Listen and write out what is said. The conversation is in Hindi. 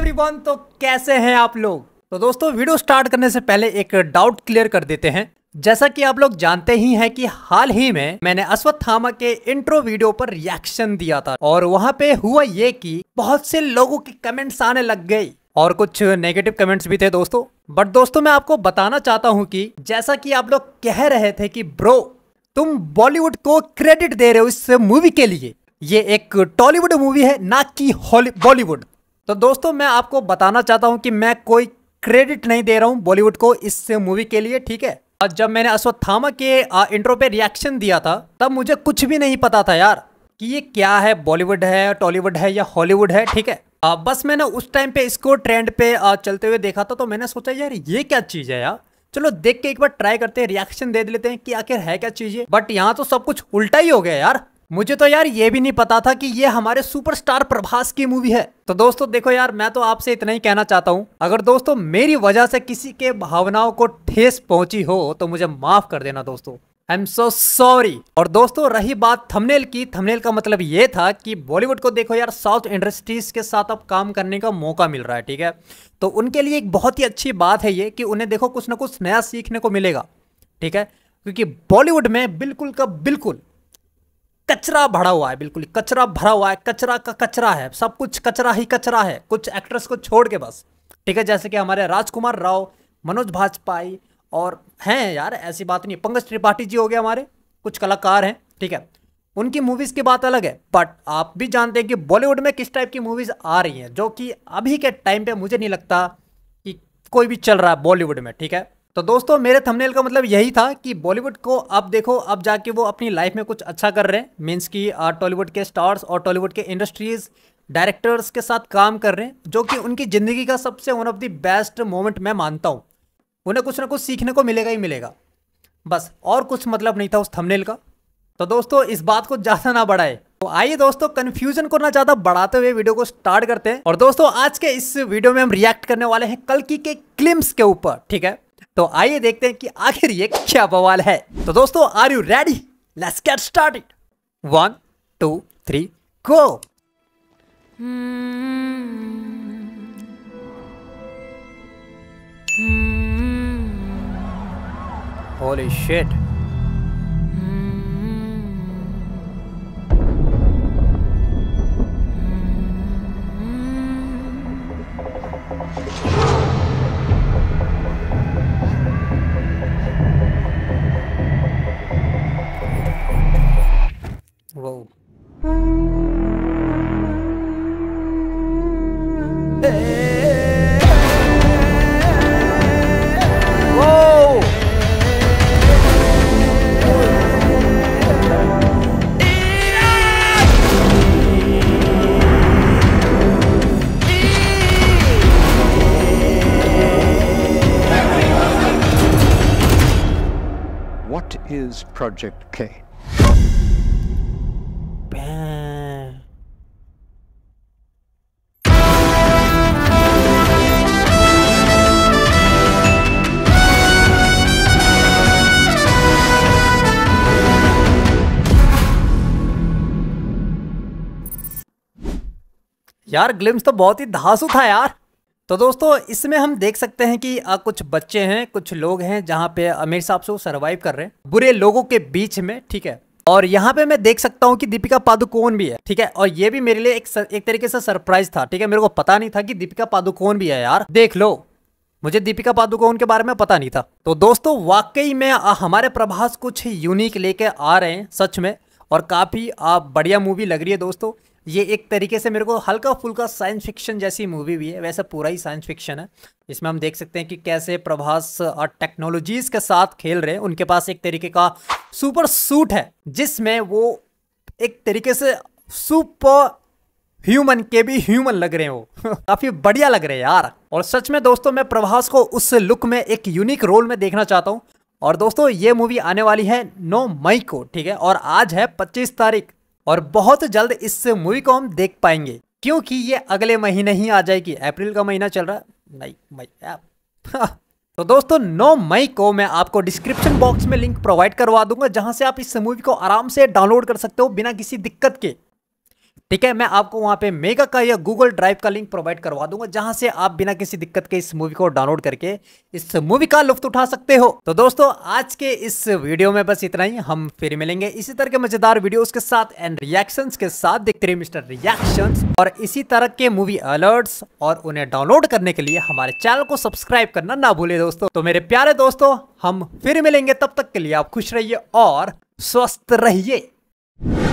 एवरीवन तो कैसे हैं आप लोग तो दोस्तों वीडियो स्टार्ट करने से पहले एक डाउट क्लियर कर देते हैं जैसा कि आप लोग जानते ही हैं कि हाल ही में मैंने अश्वत्थामा के इंट्रो वीडियो पर रिएक्शन दिया था और वहां पे हुआ ये कि बहुत से लोगों के कमेंट्स आने लग गई और कुछ नेगेटिव कमेंट्स भी थे दोस्तों बट दोस्तों मैं आपको बताना चाहता हूँ की जैसा की आप लोग कह रहे थे की ब्रो तुम बॉलीवुड को क्रेडिट दे रहे हो इस मूवी के लिए ये एक टॉलीवुड मूवी है ना कि बॉलीवुड तो दोस्तों मैं आपको बताना चाहता हूं कि मैं कोई क्रेडिट नहीं दे रहा हूं बॉलीवुड को इस मूवी के लिए ठीक है और जब मैंने अश्वत्थामा के इंट्रो पे रिएक्शन दिया था तब मुझे कुछ भी नहीं पता था यार कि ये क्या है बॉलीवुड है टॉलीवुड है या हॉलीवुड है ठीक है आ, बस मैंने उस टाइम पे इसको ट्रेंड पे आ, चलते हुए देखा था तो मैंने सोचा यार ये क्या चीज़ है यार चलो देख के एक बार ट्राई करते हैं रिएक्शन दे, दे लेते हैं कि आखिर है क्या चीज़ है बट यहाँ तो सब कुछ उल्टा ही हो गया यार मुझे तो यार ये भी नहीं पता था कि ये हमारे सुपरस्टार प्रभास की मूवी है तो दोस्तों देखो यार मैं तो आपसे इतना ही कहना चाहता हूँ अगर दोस्तों मेरी वजह से किसी के भावनाओं को ठेस पहुंची हो तो मुझे माफ कर देना दोस्तों आई एम सो सॉरी और दोस्तों रही बात थंबनेल की थंबनेल का मतलब ये था कि बॉलीवुड को देखो यार साउथ इंडस्ट्रीज के साथ अब काम करने का मौका मिल रहा है ठीक है तो उनके लिए एक बहुत ही अच्छी बात है ये कि उन्हें देखो कुछ ना कुछ नया सीखने को मिलेगा ठीक है क्योंकि बॉलीवुड में बिल्कुल का बिल्कुल कचरा भरा हुआ है बिल्कुल कचरा भरा हुआ है कचरा का कचरा है सब कुछ कचरा ही कचरा है कुछ एक्ट्रेस को छोड़ के बस ठीक है जैसे कि हमारे राजकुमार राव मनोज भाजपाई और हैं यार ऐसी बात नहीं पंकज त्रिपाठी जी हो गए हमारे कुछ कलाकार हैं ठीक है उनकी मूवीज़ की बात अलग है बट आप भी जानते हैं कि बॉलीवुड में किस टाइप की मूवीज़ आ रही हैं जो कि अभी के टाइम पे मुझे नहीं लगता कि कोई भी चल रहा है बॉलीवुड में ठीक है तो दोस्तों मेरे थंबनेल का मतलब यही था कि बॉलीवुड को अब देखो अब जाके वो अपनी लाइफ में कुछ अच्छा कर रहे हैं मीन्स कि टॉलीवुड के स्टार्स और टॉलीवुड के इंडस्ट्रीज़ डायरेक्टर्स के साथ काम कर रहे हैं जो कि उनकी ज़िंदगी का सबसे one of the best moment मैं मानता हूँ उन्हें कुछ ना कुछ सीखने को मिलेगा ही मिलेगा बस और कुछ मतलब नहीं था उस थंबनेल का तो दोस्तों इस बात को ज़्यादा ना बढ़ाए तो आइए दोस्तों कन्फ्यूजन को ना ज़्यादा बढ़ाते हुए वीडियो को स्टार्ट करते हैं और दोस्तों आज के इस वीडियो में हम रिएक्ट करने वाले हैं कल की के क्लिम्स के ऊपर ठीक है तो आइए देखते हैं कि आखिर ये क्या बवाल है तो दोस्तों are you ready let's get it one two three go holy shit. Whoa. What is Project K? यार ग्लिम्स तो बहुत ही धासु था यार तो दोस्तों इसमें हम देख सकते हैं कि आ, कुछ बच्चे हैं कुछ लोग हैं जहाँ पे अमीर साहब से सर्वाइव कर रहे हैं बुरे लोगों के बीच में ठीक है और यहाँ पे मैं देख सकता हूँ कि दीपिका पादुकोण भी है ठीक है और ये भी मेरे लिए एक सर, एक तरीके से सरप्राइज था ठीक है मेरे को पता नहीं था कि दीपिका पादुकोण भी है यार देख लो मुझे दीपिका पादुकोण के बारे में पता नहीं था तो दोस्तों वाकई में आ, हमारे प्रभास कुछ यूनिक लेके आ रहे हैं सच में और काफ़ी बढ़िया मूवी लग रही है दोस्तों ये एक तरीके से मेरे को हल्का फुल्का साइंस फिक्शन जैसी मूवी भी है वैसे पूरा ही साइंस फिक्शन है इसमें हम देख सकते हैं कि कैसे प्रभास और टेक्नोलॉजीज के साथ खेल रहे हैं उनके पास एक तरीके का सुपर सूट है जिसमें वो एक तरीके से सुपर ह्यूमन के भी ह्यूमन लग रहे हैं वो काफी बढ़िया लग रहे हैं यार और सच में दोस्तों मैं प्रभास को उस लुक में एक यूनिक रोल में देखना चाहता हूँ और दोस्तों ये मूवी आने वाली है नौ मई को ठीक है और आज है पच्चीस तारीख और बहुत जल्द इस मूवी को हम देख पाएंगे क्योंकि ये अगले महीने ही आ जाएगी अप्रैल का महीना चल रहा है नहीं मई तो दोस्तों 9 मई को मैं आपको डिस्क्रिप्शन बॉक्स में लिंक प्रोवाइड करवा दूंगा जहां से आप इस मूवी को आराम से डाउनलोड कर सकते हो बिना किसी दिक्कत के ठीक है मैं आपको वहाँ पे मेगा का या गूगल ड्राइव का लिंक प्रोवाइड करवा दूंगा जहां से आप बिना किसी दिक्कत के इस मूवी को डाउनलोड करके इस मूवी का लुफ्त उठा सकते हो तो दोस्तों आज के इस वीडियो में बस इतना ही हम फिर मिलेंगे इसी तरह के मजेदार वीडियो के साथ एंड रिएक्शन के साथ देखते रहिए मिस्टर रिएक्शन और इसी तरह के मूवी अलर्ट्स और उन्हें डाउनलोड करने के लिए हमारे चैनल को सब्सक्राइब करना ना भूले दोस्तों तो मेरे प्यारे दोस्तों हम फिर मिलेंगे तब तक के लिए आप खुश रहिए और स्वस्थ रहिए